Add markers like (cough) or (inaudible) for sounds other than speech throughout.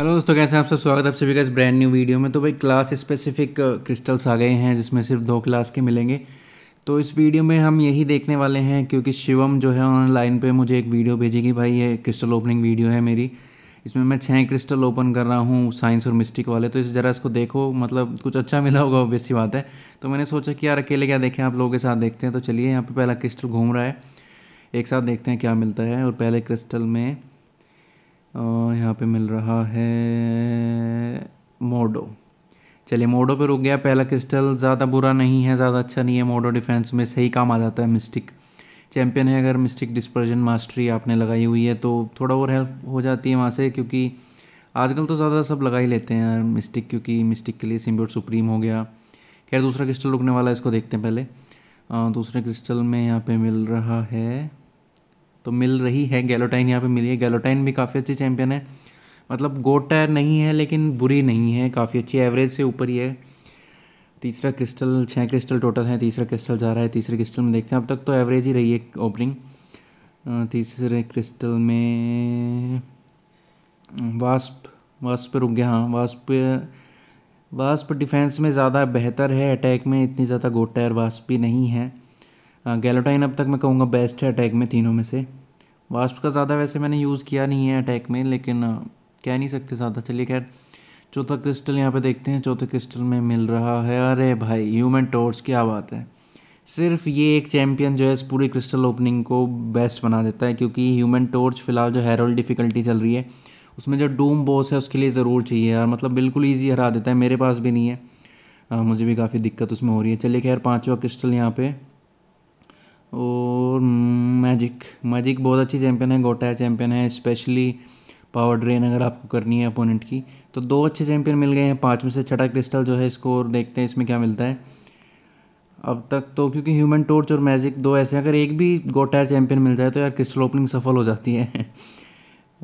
hello दोस्तों कैसे आप सब स्वागत है आप सभी का इस ब्रांड न्यू वीडियो में तो भाई क्लास स्पेसिफिक क्रिस्टल्स आ गए हैं जिसमें सिर्फ दो क्लास के मिलेंगे तो इस वीडियो में हम यही देखने वाले हैं क्योंकि शिवम जो है उन्होंने लाइन पे मुझे एक वीडियो भेजी कि भाई ये क्रिस्टल ओपनिंग वीडियो है मेरी इसमें मैं छः क्रिस्टल ओपन कर रहा हूँ साइंस और मिस्टिक वाले तो इस ज़रा इसको देखो मतलब कुछ अच्छा मिला होगा ऑब्वियस सी बात है तो मैंने सोचा कि यार अकेले क्या देखें आप लोगों के साथ देखते हैं तो चलिए यहाँ पर पहला क्रिस्टल घूम रहा है एक साथ देखते हैं क्या मिलता है और पहले क्रिस्टल में यहाँ पे मिल रहा है मोडो चलिए मोडो पे रुक गया पहला क्रिस्टल ज़्यादा बुरा नहीं है ज़्यादा अच्छा नहीं है मोडो डिफेंस में सही काम आ जाता है मिस्टिक चैम्पियन है अगर मिस्टिक डिस्पर्जन मास्टरी आपने लगाई हुई है तो थोड़ा और हेल्प हो जाती है वहाँ से क्योंकि आजकल तो ज़्यादा सब लगा ही लेते हैं मिस्टिक क्योंकि मिस्टिक के लिए सिम्बोट सुप्रीम हो गया खैर दूसरा क्रिस्टल रुकने वाला है इसको देखते हैं पहले दूसरे क्रिस्टल में यहाँ पे मिल रहा है तो मिल रही है गैलोटाइन यहाँ पे मिली है गैलोटाइन भी काफ़ी अच्छी चैंपियन है मतलब गोट टायर नहीं है लेकिन बुरी नहीं है काफ़ी अच्छी एवरेज से ऊपर ही है तीसरा क्रिस्टल छः क्रिस्टल टोटल है तीसरा क्रिस्टल जा रहा है तीसरे क्रिस्टल में देखते हैं अब तक तो एवरेज ही रही है ओपनिंग तीसरे क्रिस्टल में वास्प वास्प पे रुक गया हाँ वास्प वास्प डिफेंस में ज़्यादा बेहतर है अटैक में इतनी ज़्यादा गोट टायर वास्प भी नहीं है गैलोटाइन अब तक मैं कहूँगा बेस्ट है अटैक में तीनों में से वास्प का ज़्यादा वैसे मैंने यूज़ किया नहीं है अटैक में लेकिन कह नहीं सकते ज़्यादा चलिए खैर चौथा क्रिस्टल यहाँ पे देखते हैं चौथे क्रिस्टल में मिल रहा है अरे भाई ह्यूमन टॉर्च क्या बात है सिर्फ ये एक चैम्पियन जो है इस पूरी क्रिस्टल ओपनिंग को बेस्ट बना देता है क्योंकि ह्यूमन टॉर्च फिलहाल जो हेरोल डिफ़िकल्टी चल रही है उसमें जो डूम बॉस है उसके लिए ज़रूर चाहिए यार मतलब बिल्कुल ईजी हरा देता है मेरे पास भी नहीं है आ, मुझे भी काफ़ी दिक्कत उसमें हो रही है चलिए खैर पाँचवा क्रिस्टल यहाँ पर और मैजिक मैजिक बहुत अच्छी चैम्पियन है गोटाया चैम्पियन है स्पेशली पावर ड्रेन अगर आपको करनी है अपोनेंट की तो दो अच्छे चैम्पियन मिल गए हैं पाँच में से छठा क्रिस्टल जो है स्कोर देखते हैं इसमें क्या मिलता है अब तक तो क्योंकि ह्यूमन टोर्च और मैजिक दो ऐसे अगर एक भी गोटाया चैम्पियन मिल जाए तो यार क्रिस्टल ओपनिंग सफल हो जाती है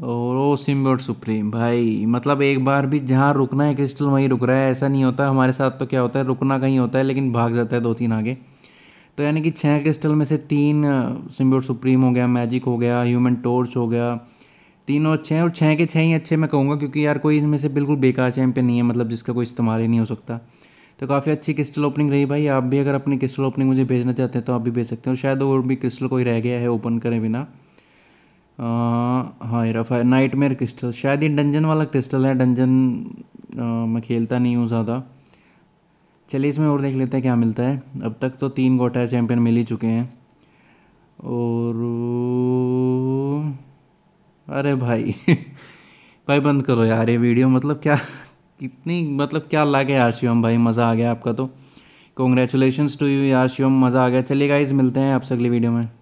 और ओ और सुप्रीम भाई मतलब एक बार भी जहाँ रुकना है क्रिस्टल वहीं रुक रहा है ऐसा नहीं होता हमारे साथ तो क्या होता है रुकना कहीं होता है लेकिन भाग जाता है दो तीन आगे तो यानी कि छः क्रिस्टल में से तीन सिम्बोर सुप्रीम हो गया मैजिक हो गया ह्यूमन टोर्च हो गया तीन और छः और छः के छः ही अच्छे मैं कहूँगा क्योंकि यार कोई इनमें से बिल्कुल बेकार चैम्पियन नहीं है मतलब जिसका कोई इस्तेमाल ही नहीं हो सकता तो काफ़ी अच्छी क्रिस्टल ओपनिंग रही भाई आप भी अगर अपनी क्रिस्टल ओपनिंग मुझे भेजना चाहते हैं तो आप भी भेज सकते हैं और शायद और भी क्रिस्टल कोई रह गया है ओपन करें बिना हाँ हेरा फायर नाइट मेयर क्रिस्टल शायद ये डंजन वाला क्रिस्टल है डंजन मैं खेलता नहीं हूँ ज़्यादा चलिए इसमें और देख लेते हैं क्या मिलता है अब तक तो तीन गोटायर चैम्पियन मिल ही चुके हैं और अरे भाई (laughs) भाई बंद करो यार ये वीडियो मतलब क्या कितनी मतलब क्या लागे यार शिवम भाई मज़ा आ गया आपका तो कॉन्ग्रेचुलेशन टू यू यार शिवम मज़ा आ गया चलिए गाइज मिलते हैं आपसे अगली वीडियो में